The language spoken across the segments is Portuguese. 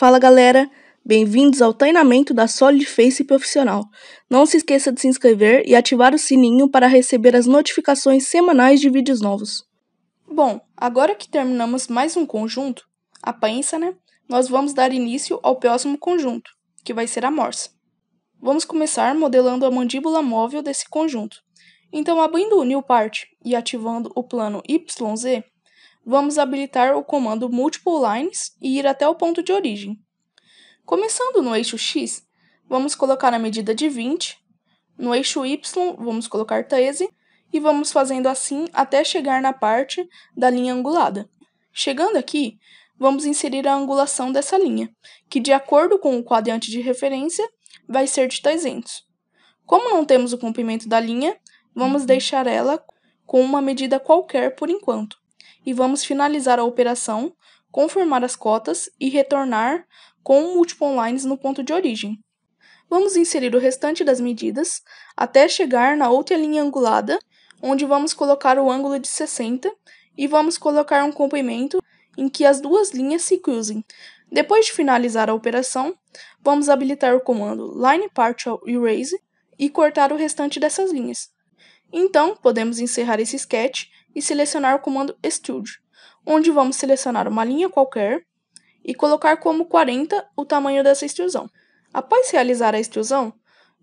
Fala galera, bem-vindos ao treinamento da Solid Face Profissional. Não se esqueça de se inscrever e ativar o sininho para receber as notificações semanais de vídeos novos. Bom, agora que terminamos mais um conjunto, a pinça, né? Nós vamos dar início ao próximo conjunto, que vai ser a morsa. Vamos começar modelando a mandíbula móvel desse conjunto. Então, abrindo o New Part e ativando o plano YZ, vamos habilitar o comando Multiple Lines e ir até o ponto de origem. Começando no eixo X, vamos colocar a medida de 20, no eixo Y vamos colocar 13 e vamos fazendo assim até chegar na parte da linha angulada. Chegando aqui, vamos inserir a angulação dessa linha, que de acordo com o quadrante de referência vai ser de 300. Como não temos o comprimento da linha, vamos deixar ela com uma medida qualquer por enquanto e vamos finalizar a operação, confirmar as cotas e retornar com o múltiplo online no ponto de origem. Vamos inserir o restante das medidas até chegar na outra linha angulada, onde vamos colocar o ângulo de 60 e vamos colocar um comprimento em que as duas linhas se cruzem. Depois de finalizar a operação, vamos habilitar o comando line partial erase e cortar o restante dessas linhas. Então, podemos encerrar esse sketch e selecionar o comando Extrude, onde vamos selecionar uma linha qualquer e colocar como 40 o tamanho dessa extrusão. Após realizar a extrusão,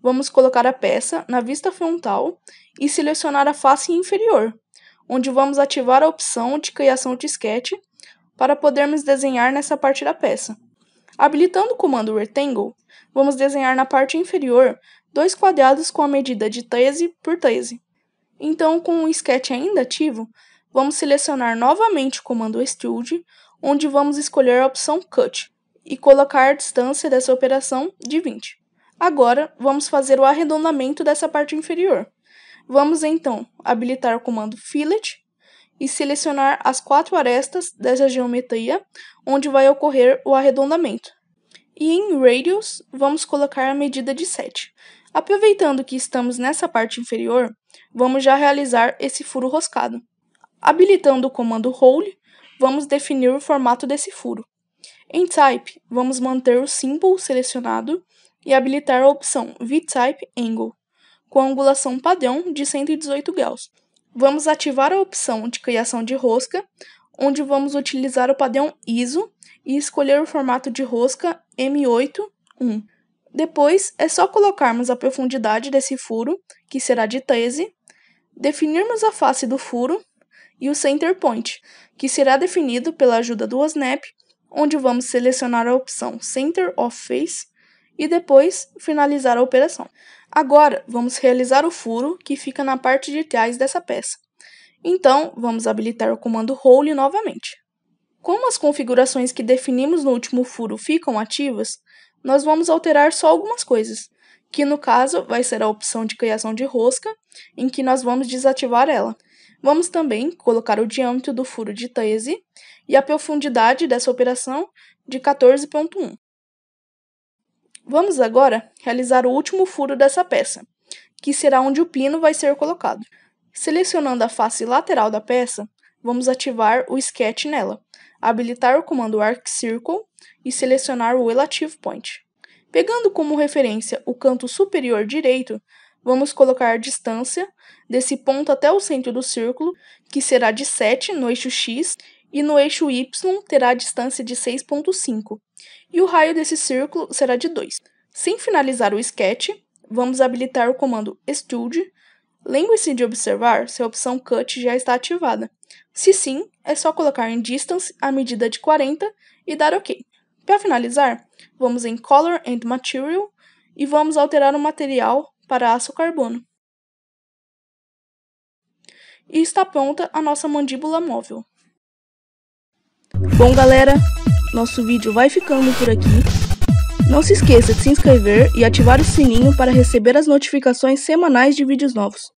vamos colocar a peça na vista frontal e selecionar a face inferior, onde vamos ativar a opção de criação de sketch para podermos desenhar nessa parte da peça. Habilitando o comando Rectangle, vamos desenhar na parte inferior dois quadrados com a medida de 13 por 13. Então, com o sketch ainda ativo, vamos selecionar novamente o comando extrude, onde vamos escolher a opção cut e colocar a distância dessa operação de 20. Agora, vamos fazer o arredondamento dessa parte inferior. Vamos então habilitar o comando fillet e selecionar as quatro arestas dessa geometria, onde vai ocorrer o arredondamento. E em radius, vamos colocar a medida de 7. Aproveitando que estamos nessa parte inferior, vamos já realizar esse furo roscado. Habilitando o comando Hole, vamos definir o formato desse furo. Em Type, vamos manter o símbolo selecionado e habilitar a opção VType Angle, com angulação padrão de 118 graus. Vamos ativar a opção de criação de rosca, onde vamos utilizar o padrão ISO e escolher o formato de rosca M8.1. Depois é só colocarmos a profundidade desse furo, que será de 13, definirmos a face do furo e o center point, que será definido pela ajuda do OSNAP, onde vamos selecionar a opção Center of Face e depois finalizar a operação. Agora, vamos realizar o furo que fica na parte de trás dessa peça. Então, vamos habilitar o comando Roll novamente. Como as configurações que definimos no último furo ficam ativas, nós vamos alterar só algumas coisas, que no caso vai ser a opção de criação de rosca, em que nós vamos desativar ela. Vamos também colocar o diâmetro do furo de 13 e a profundidade dessa operação de 14.1. Vamos agora realizar o último furo dessa peça, que será onde o pino vai ser colocado. Selecionando a face lateral da peça, vamos ativar o sketch nela, habilitar o comando Arc Circle e selecionar o relative point. Pegando como referência o canto superior direito, vamos colocar a distância desse ponto até o centro do círculo, que será de 7 no eixo x, e no eixo y terá a distância de 6.5, e o raio desse círculo será de 2. Sem finalizar o sketch, vamos habilitar o comando extrude. Lembre-se de observar se a opção cut já está ativada. Se sim, é só colocar em distance a medida de 40 e dar OK. Para finalizar, vamos em Color and Material e vamos alterar o material para aço carbono. E está pronta a nossa mandíbula móvel. Bom galera, nosso vídeo vai ficando por aqui. Não se esqueça de se inscrever e ativar o sininho para receber as notificações semanais de vídeos novos.